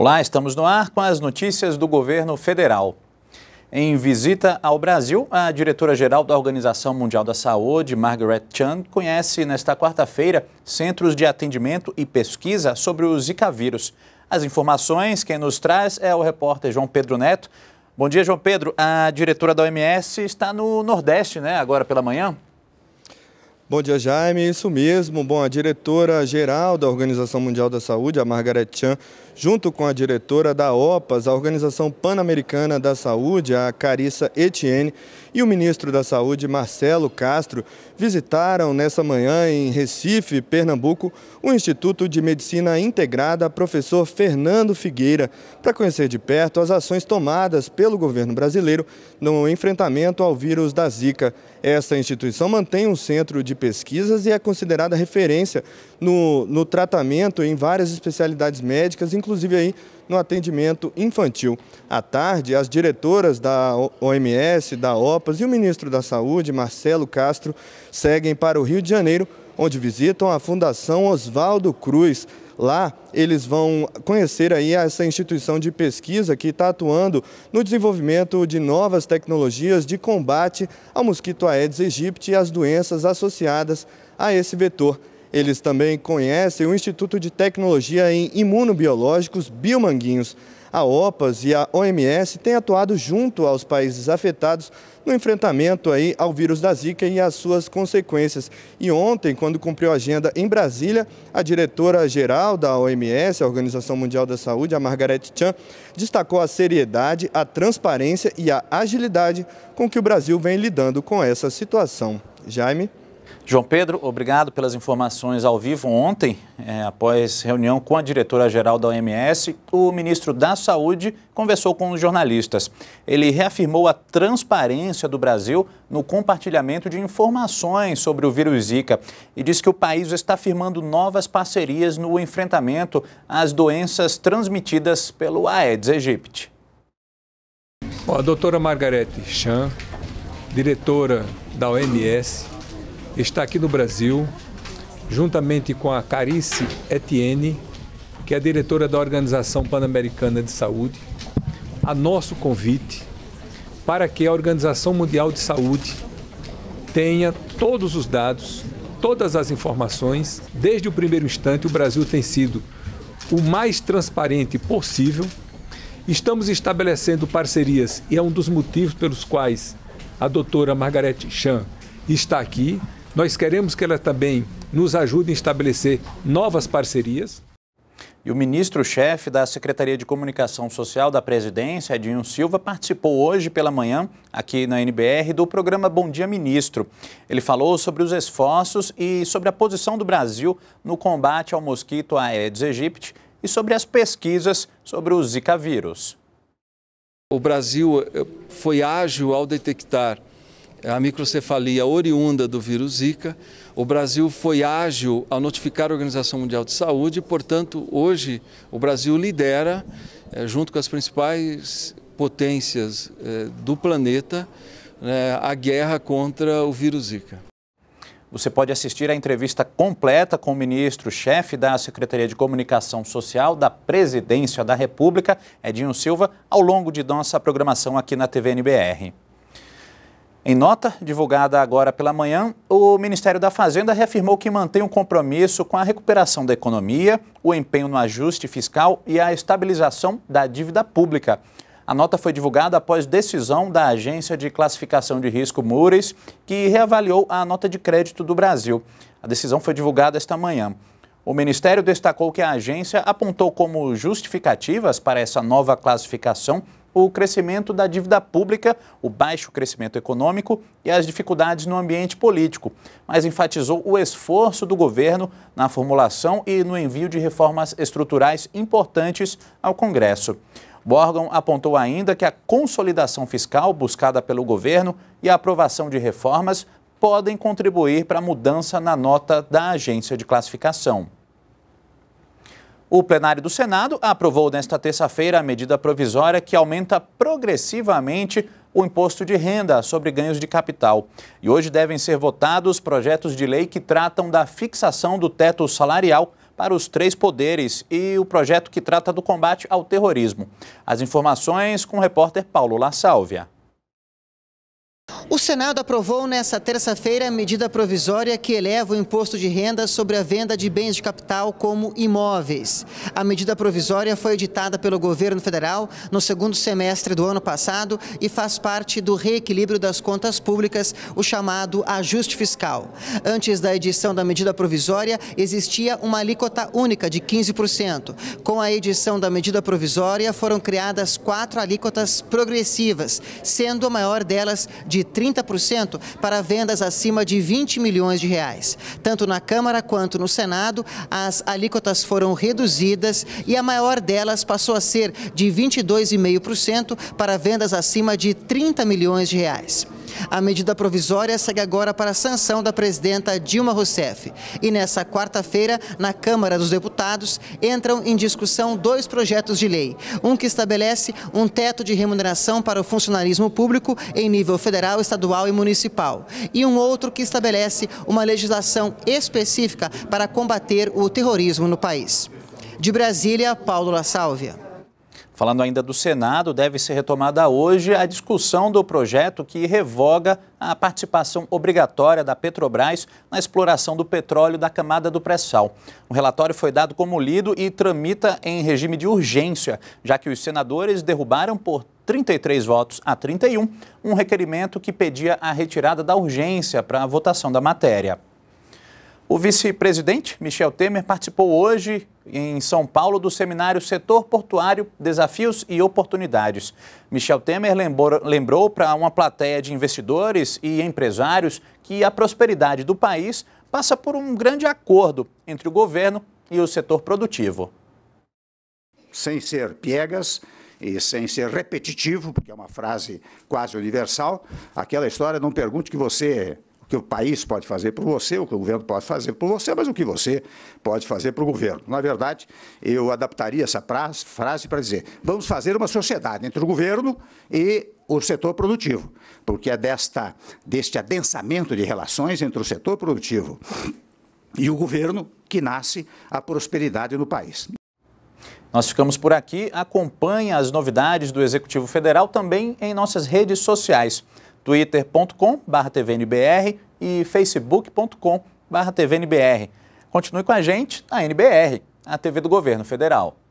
Olá, estamos no ar com as notícias do governo federal. Em visita ao Brasil, a diretora-geral da Organização Mundial da Saúde, Margaret Chan, conhece nesta quarta-feira centros de atendimento e pesquisa sobre o Zika vírus. As informações quem nos traz é o repórter João Pedro Neto. Bom dia, João Pedro. A diretora da OMS está no Nordeste, né, agora pela manhã? Bom dia, Jaime. Isso mesmo. Bom, a diretora-geral da Organização Mundial da Saúde, a Margaret Chan, junto com a diretora da OPAS, a Organização Pan-Americana da Saúde, a Carissa Etienne, e o ministro da Saúde, Marcelo Castro, visitaram nessa manhã em Recife, Pernambuco, o Instituto de Medicina Integrada Professor Fernando Figueira, para conhecer de perto as ações tomadas pelo governo brasileiro no enfrentamento ao vírus da Zika. Esta instituição mantém um centro de pesquisas e é considerada referência no, no tratamento em várias especialidades médicas, inclusive aí no atendimento infantil. À tarde, as diretoras da OMS, da OPAS e o ministro da Saúde, Marcelo Castro, seguem para o Rio de Janeiro, onde visitam a Fundação Oswaldo Cruz. Lá eles vão conhecer aí essa instituição de pesquisa que está atuando no desenvolvimento de novas tecnologias de combate ao mosquito Aedes aegypti e às doenças associadas a esse vetor. Eles também conhecem o Instituto de Tecnologia em Imunobiológicos Biomanguinhos. A OPAS e a OMS têm atuado junto aos países afetados no enfrentamento aí ao vírus da Zika e às suas consequências. E ontem, quando cumpriu a agenda em Brasília, a diretora-geral da OMS, a Organização Mundial da Saúde, a Margaret Chan, destacou a seriedade, a transparência e a agilidade com que o Brasil vem lidando com essa situação. Jaime? João Pedro, obrigado pelas informações ao vivo. Ontem, é, após reunião com a diretora-geral da OMS, o ministro da Saúde conversou com os jornalistas. Ele reafirmou a transparência do Brasil no compartilhamento de informações sobre o vírus Zika e disse que o país está firmando novas parcerias no enfrentamento às doenças transmitidas pelo Aedes aegypti. a doutora Margarete Chan, diretora da OMS, está aqui no Brasil, juntamente com a Carice Etienne, que é diretora da Organização Pan-Americana de Saúde, a nosso convite para que a Organização Mundial de Saúde tenha todos os dados, todas as informações. Desde o primeiro instante, o Brasil tem sido o mais transparente possível. Estamos estabelecendo parcerias e é um dos motivos pelos quais a doutora Margarete Chan está aqui. Nós queremos que ela também nos ajude a estabelecer novas parcerias. E o ministro-chefe da Secretaria de Comunicação Social da Presidência, Edinho Silva, participou hoje pela manhã, aqui na NBR, do programa Bom Dia Ministro. Ele falou sobre os esforços e sobre a posição do Brasil no combate ao mosquito Aedes aegypti e sobre as pesquisas sobre o Zika vírus. O Brasil eh, foi ágil ao detectar a microcefalia oriunda do vírus Zika. O Brasil foi ágil ao notificar a Organização Mundial de Saúde, portanto, hoje o Brasil lidera, eh, junto com as principais potências eh, do planeta, né, a guerra contra o vírus Zika. Você pode assistir a entrevista completa com o ministro-chefe da Secretaria de Comunicação Social da Presidência da República, Edinho Silva, ao longo de nossa programação aqui na TVNBR. Em nota divulgada agora pela manhã, o Ministério da Fazenda reafirmou que mantém um compromisso com a recuperação da economia, o empenho no ajuste fiscal e a estabilização da dívida pública. A nota foi divulgada após decisão da Agência de Classificação de Risco Mures, que reavaliou a nota de crédito do Brasil. A decisão foi divulgada esta manhã. O Ministério destacou que a agência apontou como justificativas para essa nova classificação o crescimento da dívida pública, o baixo crescimento econômico e as dificuldades no ambiente político, mas enfatizou o esforço do governo na formulação e no envio de reformas estruturais importantes ao Congresso. Borgon apontou ainda que a consolidação fiscal buscada pelo governo e a aprovação de reformas podem contribuir para a mudança na nota da agência de classificação. O plenário do Senado aprovou nesta terça-feira a medida provisória que aumenta progressivamente o imposto de renda sobre ganhos de capital. E hoje devem ser votados projetos de lei que tratam da fixação do teto salarial para os três poderes e o projeto que trata do combate ao terrorismo. As informações com o repórter Paulo La Sálvia. O Senado aprovou nesta terça-feira a medida provisória que eleva o imposto de renda sobre a venda de bens de capital como imóveis. A medida provisória foi editada pelo governo federal no segundo semestre do ano passado e faz parte do reequilíbrio das contas públicas, o chamado ajuste fiscal. Antes da edição da medida provisória, existia uma alíquota única de 15%. Com a edição da medida provisória, foram criadas quatro alíquotas progressivas, sendo a maior delas de 30%. 30% para vendas acima de 20 milhões de reais. Tanto na Câmara quanto no Senado, as alíquotas foram reduzidas e a maior delas passou a ser de 22,5% para vendas acima de 30 milhões de reais. A medida provisória segue agora para a sanção da presidenta Dilma Rousseff. E nessa quarta-feira, na Câmara dos Deputados, entram em discussão dois projetos de lei. Um que estabelece um teto de remuneração para o funcionalismo público em nível federal, estadual e municipal. E um outro que estabelece uma legislação específica para combater o terrorismo no país. De Brasília, Paulo La Sálvia. Falando ainda do Senado, deve ser retomada hoje a discussão do projeto que revoga a participação obrigatória da Petrobras na exploração do petróleo da camada do pré-sal. O relatório foi dado como lido e tramita em regime de urgência, já que os senadores derrubaram por 33 votos a 31 um requerimento que pedia a retirada da urgência para a votação da matéria. O vice-presidente Michel Temer participou hoje em São Paulo do seminário Setor Portuário Desafios e Oportunidades. Michel Temer lembrou, lembrou para uma plateia de investidores e empresários que a prosperidade do país passa por um grande acordo entre o governo e o setor produtivo. Sem ser piegas, e sem ser repetitivo, porque é uma frase quase universal, aquela história, não pergunte que você que o país pode fazer por você, o que o governo pode fazer por você, mas o que você pode fazer para o governo. Na verdade, eu adaptaria essa frase para dizer: vamos fazer uma sociedade entre o governo e o setor produtivo, porque é desta, deste adensamento de relações entre o setor produtivo e o governo que nasce a prosperidade no país. Nós ficamos por aqui. Acompanhe as novidades do Executivo Federal também em nossas redes sociais twitter.com/tvnbr e facebook.com/tvnbr. Continue com a gente na NBR, a TV do Governo Federal.